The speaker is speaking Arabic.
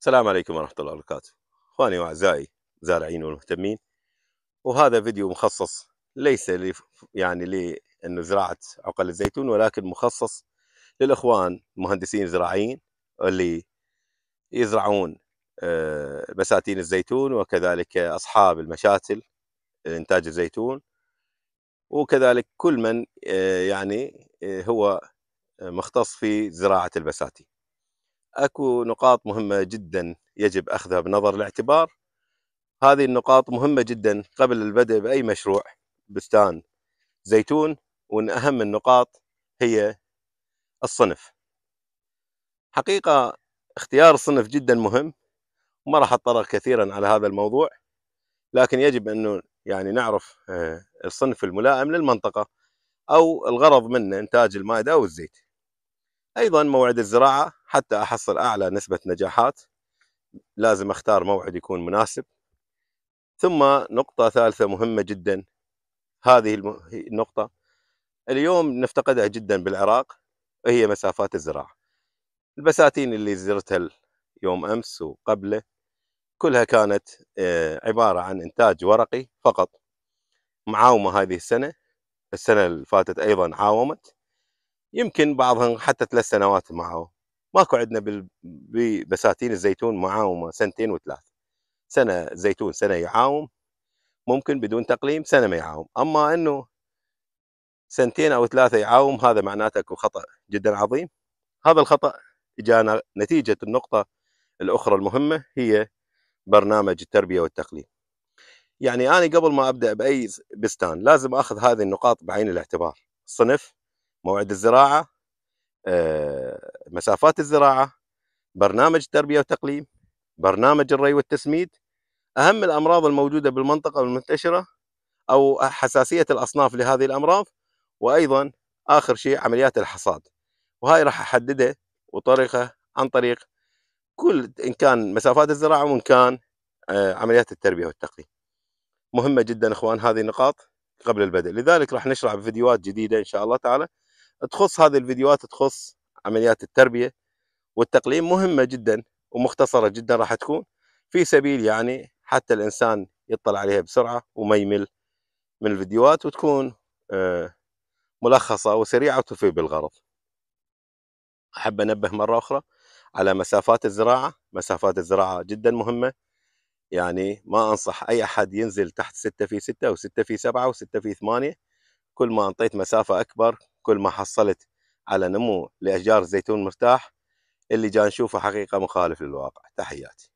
السلام عليكم ورحمة الله وبركاته أخواني وأعزائي زارعين والمهتمين وهذا فيديو مخصص ليس لي يعني لأنه زراعة عقل الزيتون ولكن مخصص للإخوان مهندسين الزراعيين اللي يزرعون آه، بساتين الزيتون وكذلك أصحاب المشاتل إنتاج الزيتون وكذلك كل من آه، يعني آه، هو مختص في زراعة البساتين اكو نقاط مهمه جدا يجب اخذها بنظر الاعتبار هذه النقاط مهمه جدا قبل البدء باي مشروع بستان زيتون وان اهم النقاط هي الصنف حقيقه اختيار الصنف جدا مهم وما راح اتطرق كثيرا على هذا الموضوع لكن يجب انه يعني نعرف آه، الصنف الملائم للمنطقه او الغرض منه انتاج المائده او الزيت ايضا موعد الزراعه حتى أحصل أعلى نسبة نجاحات لازم أختار موعد يكون مناسب ثم نقطة ثالثة مهمة جدا هذه النقطة اليوم نفتقدها جدا بالعراق هي مسافات الزراعة البساتين اللي زرتها يوم أمس وقبله كلها كانت آه، عبارة عن إنتاج ورقي فقط معاومة هذه السنة السنة اللي فاتت أيضا عاومت يمكن بعضهم حتى ثلاث سنوات معاومة ماكو عندنا ببساتين الزيتون معاومه سنتين وثلاث سنه زيتون سنه يعاوم ممكن بدون تقليم سنه ما يعاوم اما انه سنتين او ثلاثه يعاوم هذا معناته اكو خطا جدا عظيم هذا الخطا جانا نتيجه النقطه الاخرى المهمه هي برنامج التربيه والتقليم يعني انا قبل ما ابدا باي بستان لازم اخذ هذه النقاط بعين الاعتبار صنف موعد الزراعه آه، مسافات الزراعه برنامج التربيه وتقليم برنامج الري والتسميد اهم الامراض الموجوده بالمنطقه المنتشره او حساسيه الاصناف لهذه الامراض وايضا اخر شيء عمليات الحصاد وهاي راح احددها وطريقه عن طريق كل ان كان مسافات الزراعه وان كان آه، عمليات التربيه والتقليم مهمه جدا اخوان هذه النقاط قبل البدء لذلك راح نشرح بفيديوهات جديده ان شاء الله تعالى تخص هذه الفيديوهات تخص عمليات التربية والتقليم مهمة جدا ومختصرة جدا راح تكون في سبيل يعني حتى الإنسان يطلع عليها بسرعة وما يمل من الفيديوهات وتكون آه، ملخصة وسريعة وتفيد بالغرض أحب أنبه مرة أخرى على مسافات الزراعة مسافات الزراعة جدا مهمة يعني ما أنصح أي أحد ينزل تحت 6 في 6 و 6 في 7 و 6 في 8 كل ما أنطيت مسافة أكبر كل ما حصلت على نمو لأشجار الزيتون مرتاح اللي جا نشوفه حقيقة مخالف للواقع تحياتي